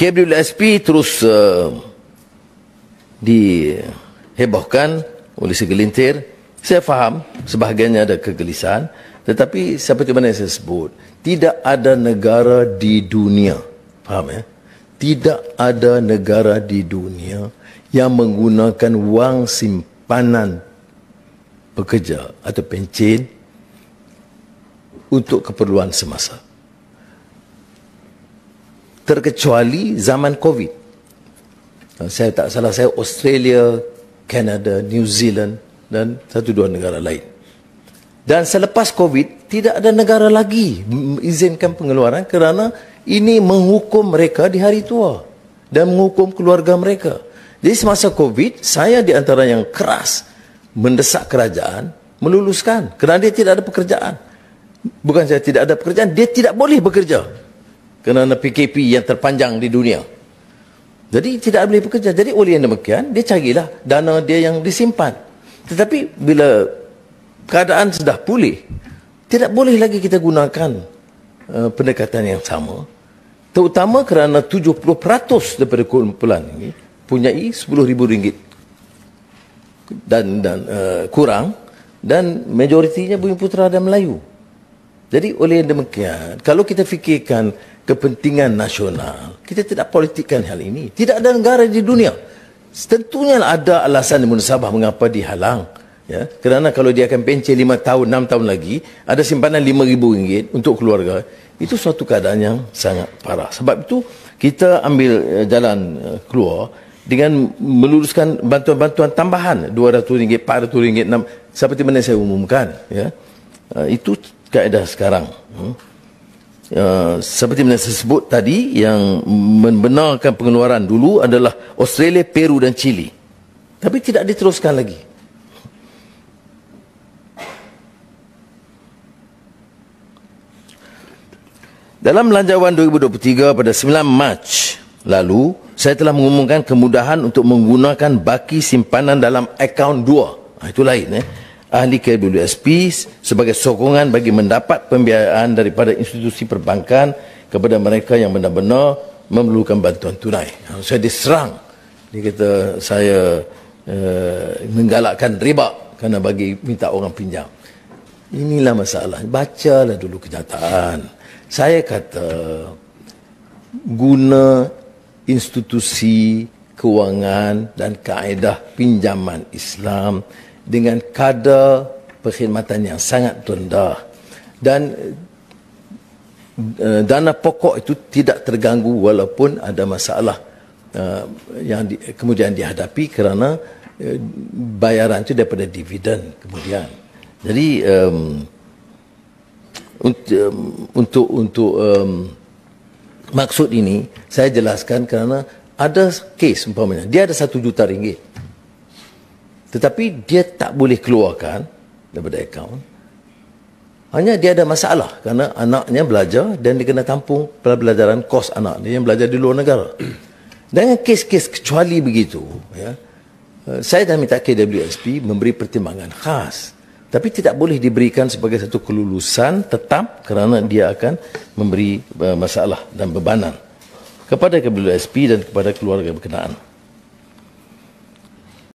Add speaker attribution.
Speaker 1: SP terus uh, dihebohkan oleh segelintir. Saya faham sebahagiannya ada kegelisahan. Tetapi seperti mana yang saya sebut, tidak ada negara di dunia, faham ya? Tidak ada negara di dunia yang menggunakan wang simpanan pekerja atau pencin untuk keperluan semasa terkecuali zaman COVID. Ah, saya tak salah saya Australia, Canada, New Zealand dan satu dua negara lain. Dan selepas COVID tidak ada negara lagi izinkan pengeluaran kerana ini menghukum mereka di hari tua dan menghukum keluarga mereka. Jadi semasa COVID saya di antara yang keras mendesak kerajaan meluluskan kerana dia tidak ada pekerjaan. Bukan saya tidak ada pekerjaan, dia tidak boleh bekerja kerana PKP yang terpanjang di dunia. Jadi tidak boleh bekerja. Jadi oleh yang demikian, dia carilah dana dia yang disimpan. Tetapi bila keadaan sudah pulih, tidak boleh lagi kita gunakan uh, pendekatan yang sama. Terutama kerana 70% daripada kumpulan ini punya RM10,000 dan, dan uh, kurang dan majoritinya Bumi Putera dan Melayu. Jadi oleh demikian, kalau kita fikirkan kepentingan nasional, kita tidak politikkan hal ini. Tidak ada negara di dunia. Tentunya ada alasan di Munasabah mengapa dihalang. Ya, kerana kalau dia akan pencet lima tahun, enam tahun lagi, ada simpanan lima ribu ringgit untuk keluarga. Itu suatu keadaan yang sangat parah. Sebab itu, kita ambil eh, jalan eh, keluar dengan meluluskan bantuan-bantuan tambahan dua ratus ringgit, empat ratus ringgit enam, seperti mana saya umumkan. Ya. Uh, itu kaedah sekarang. Hmm? Uh, seperti yang saya sebut tadi yang membenarkan pengeluaran dulu adalah Australia, Peru dan Chile. Tapi tidak diteruskan lagi. Dalam lanjawan 2023 pada 9 Mac lalu, saya telah mengumumkan kemudahan untuk menggunakan baki simpanan dalam akaun dua. Ah, itu lain. Eh? ahli KWSP sebagai sokongan bagi mendapat pembiayaan daripada institusi perbankan kepada mereka yang benar-benar memerlukan bantuan tunai. Ha, saya diserang. Ini kata saya uh, menggalakkan riba kerana bagi minta orang pinjam. Inilah masalah. Bacalah dulu kenyataan. Saya kata guna institusi kewangan dan kaedah pinjaman Islam dengan kadar perkhidmatan yang sangat rendah dan uh, dana pokok itu tidak terganggu walaupun ada masalah uh, yang di, kemudian dihadapi kerana uh, bayaran itu daripada dividen kemudian jadi um, untuk um, untuk untuk um, maksud ini saya jelaskan kerana ada case umpamanya dia ada satu juta ringgit tetapi dia tak boleh keluarkan daripada akaun. Hanya dia ada masalah kerana anaknya belajar dan dia kena tampung pelajaran kos anak dia yang belajar di luar negara. Dengan kes-kes kecuali begitu, ya, eh, saya dah minta KWSP memberi pertimbangan khas. Tapi tidak boleh diberikan sebagai satu kelulusan tetap kerana dia akan memberi eh, masalah dan bebanan kepada KWSP dan kepada keluarga berkenaan.